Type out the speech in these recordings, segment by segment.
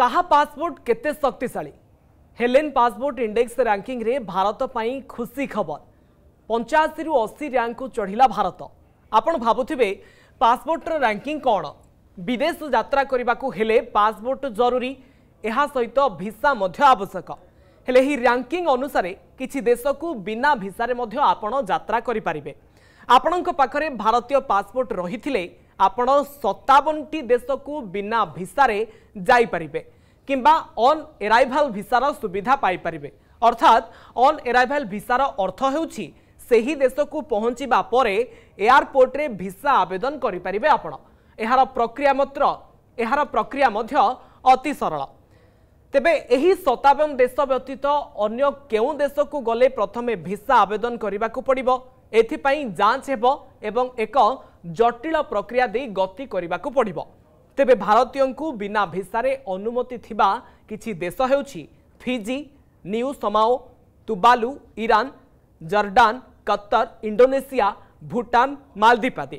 କାହା ପାସପୋର୍ଟ କେତେ ଶକ୍ତିଶାଳୀ ହେଲେନ୍ ପାସପୋର୍ଟ ଇଣ୍ଡେକ୍ସ ରାଙ୍କିଂରେ ଭାରତ ପାଇଁ ଖୁସି ଖବର ପଞ୍ଚାଅଶୀରୁ ଅଶୀ ର୍ୟାଙ୍କକୁ ଚଢ଼ିଲା ଭାରତ ଆପଣ ଭାବୁଥିବେ ପାସପୋର୍ଟର ରାଙ୍କିଂ କ'ଣ ବିଦେଶ ଯାତ୍ରା କରିବାକୁ ହେଲେ ପାସପୋର୍ଟ ଜରୁରୀ ଏହା ସହିତ ଭିସା ମଧ୍ୟ ଆବଶ୍ୟକ ହେଲେ ଏହି ରାଙ୍କିଂ ଅନୁସାରେ କିଛି ଦେଶକୁ ବିନା ଭିସାରେ ମଧ୍ୟ ଆପଣ ଯାତ୍ରା କରିପାରିବେ ଆପଣଙ୍କ ପାଖରେ ଭାରତୀୟ ପାସପୋର୍ଟ ରହିଥିଲେ ଆପଣ ସତାବନଟି ଦେଶକୁ ବିନା ଭିସାରେ ଯାଇପାରିବେ কিংবা অন এরাইভাল ভিসার সুবিধা পাইপারে অর্থাৎ অন এরাইভাল ভিসার অর্থ হচ্ছে সেই দেশকু পৌঁছিবা পরে এয়ারপোর্টে ভিসা আবেদন করে পারে আপনার এর প্রক্রিয়া মাত্র এর প্রক্রিয়া মধ্য অতি সরল তেবে এই সতাবন দেশ ব্যতীত অন্য কেউ দেশকু গলে প্রথমে ভিসা আবেদন করা পড়ব এথিপাই যাঞ্চ হব এবং এক জটিল প্রক্রিয়া দিয়ে গতি করা পড়ব তেবে ভারতীয় বিনা ভিসারে অনুমতি থিবা কিছু দেশ হচ্ছে Fiji Niue Samoa Tuvalu Iran Jordan Qatar Indonesia Bhutan মালদ্বীপ আদি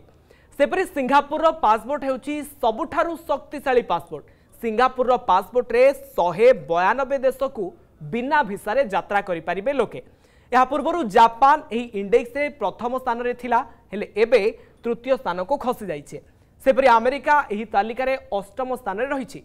সেপরি সিঙ্গাপুরর পাসপোর্ট হচ্ছে সবুঠার শক্তিশালী পাসপোর্ট সিঙ্গাপুরর পাসপোর্টে শহে বয়ানবে দেশকু বিনা ভিসারে যাত্রা করে পারে লোকে এ পূর্ব জাপান এই ইন্ডেক্সে প্রথম স্থানরে লা ହେଲେ ଏବେ ତୃତୀୟ ସ୍ଥାନକୁ ଖସି ଯାଇଛି ସେପରି ଆମେରିକା ଏହି ତାଲିକାରେ ଅଷ୍ଟମ ସ୍ଥାନରେ ରହିଛି